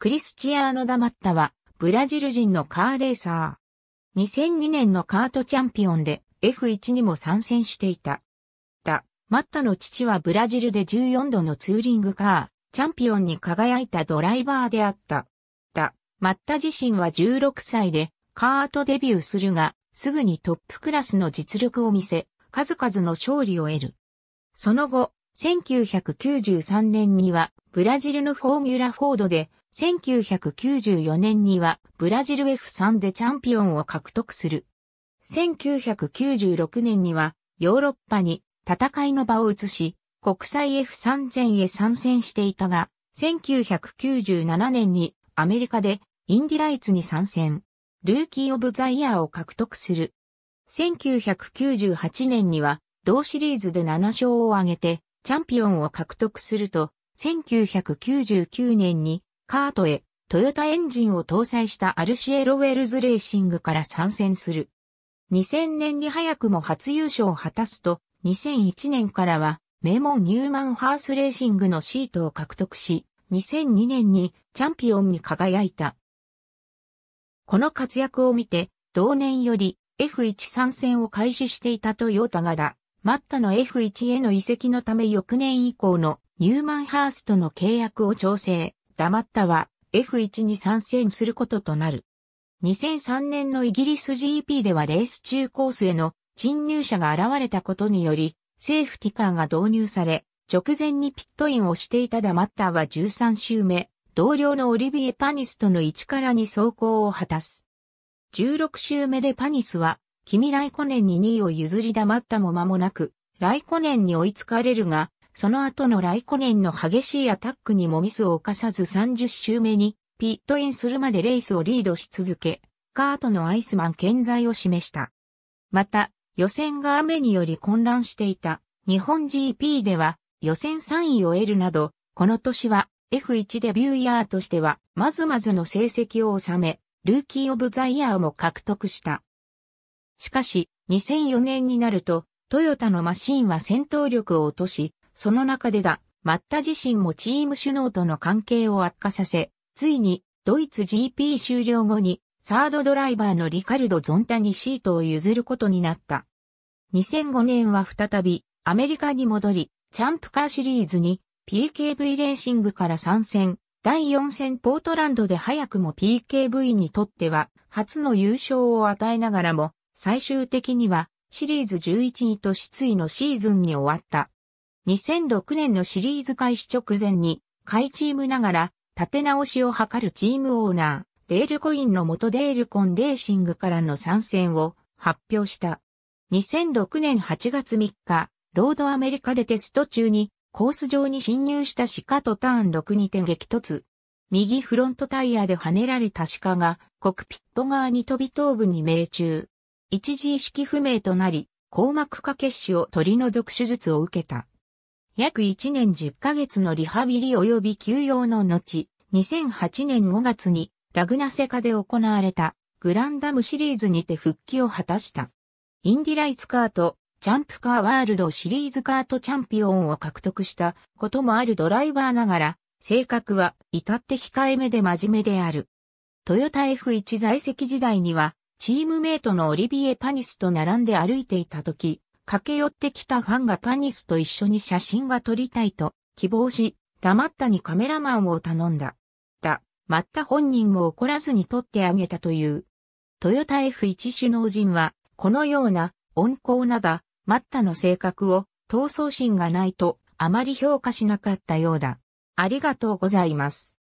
クリスチアーノ・ダマッタは、ブラジル人のカーレーサー。2002年のカートチャンピオンで F1 にも参戦していた。だ、マッタの父はブラジルで14度のツーリングカー、チャンピオンに輝いたドライバーであった。だ、マッタ自身は16歳で、カートデビューするが、すぐにトップクラスの実力を見せ、数々の勝利を得る。その後、1993年には、ブラジルのフォーミュラフォードで、1994年にはブラジル F3 でチャンピオンを獲得する。1996年にはヨーロッパに戦いの場を移し、国際 F3000 へ参戦していたが、1997年にアメリカでインディライツに参戦、ルーキー・オブ・ザ・イヤーを獲得する。1998年には同シリーズで7勝を挙げてチャンピオンを獲得すると、1999年にカートへ、トヨタエンジンを搭載したアルシエロウェルズレーシングから参戦する。2000年に早くも初優勝を果たすと、2001年からは、名門ニューマンハースレーシングのシートを獲得し、2002年にチャンピオンに輝いた。この活躍を見て、同年より F1 参戦を開始していたトヨタがだ、マッタの F1 への移籍のため翌年以降のニューマンハースとの契約を調整。黙ったは F1 に参戦することとなる。2003年のイギリス GP ではレース中コースへの侵入者が現れたことにより、セーフティカーが導入され、直前にピットインをしていたダマッターは13周目、同僚のオリビエ・パニスとの位置からに走行を果たす。16周目でパニスは、君ライコネンに2位を譲りダマッタも間もなく、ライコネンに追いつかれるが、その後のライコネンの激しいアタックにもミスを犯さず30周目にピットインするまでレースをリードし続け、カートのアイスマン健在を示した。また、予選が雨により混乱していた日本 GP では予選3位を得るなど、この年は F1 デビューイヤーとしてはまずまずの成績を収め、ルーキー・オブ・ザ・イヤーも獲得した。しかし、2004年になると、トヨタのマシンは戦闘力を落とし、その中でだ、マッタ自身もチーム首脳との関係を悪化させ、ついに、ドイツ GP 終了後に、サードドライバーのリカルド・ゾンタにシートを譲ることになった。2005年は再び、アメリカに戻り、チャンプカーシリーズに、PKV レーシングから参戦、第4戦ポートランドで早くも PKV にとっては、初の優勝を与えながらも、最終的には、シリーズ11位と失意のシーズンに終わった。2006年のシリーズ開始直前に、買いチームながら、立て直しを図るチームオーナー、デールコインの元デールコンレーシングからの参戦を発表した。2006年8月3日、ロードアメリカでテスト中にコース上に侵入した鹿とターン6にて激突。右フロントタイヤで跳ねられた鹿がコクピット側に飛び頭部に命中。一時意識不明となり、硬膜下血腫を取り除く手術を受けた。約1年10ヶ月のリハビリ及び休養の後、2008年5月にラグナセカで行われたグランダムシリーズにて復帰を果たした。インディライツカート、チャンプカーワールドシリーズカートチャンピオンを獲得したこともあるドライバーながら、性格は至って控えめで真面目である。トヨタ F1 在籍時代には、チームメイトのオリビエ・パニスと並んで歩いていた時、駆け寄ってきたファンがパニスと一緒に写真が撮りたいと希望し、黙ったにカメラマンを頼んだ。だ、まった本人も怒らずに撮ってあげたという。トヨタ F1 首脳陣は、このような温厚なだ、マッタの性格を、闘争心がないと、あまり評価しなかったようだ。ありがとうございます。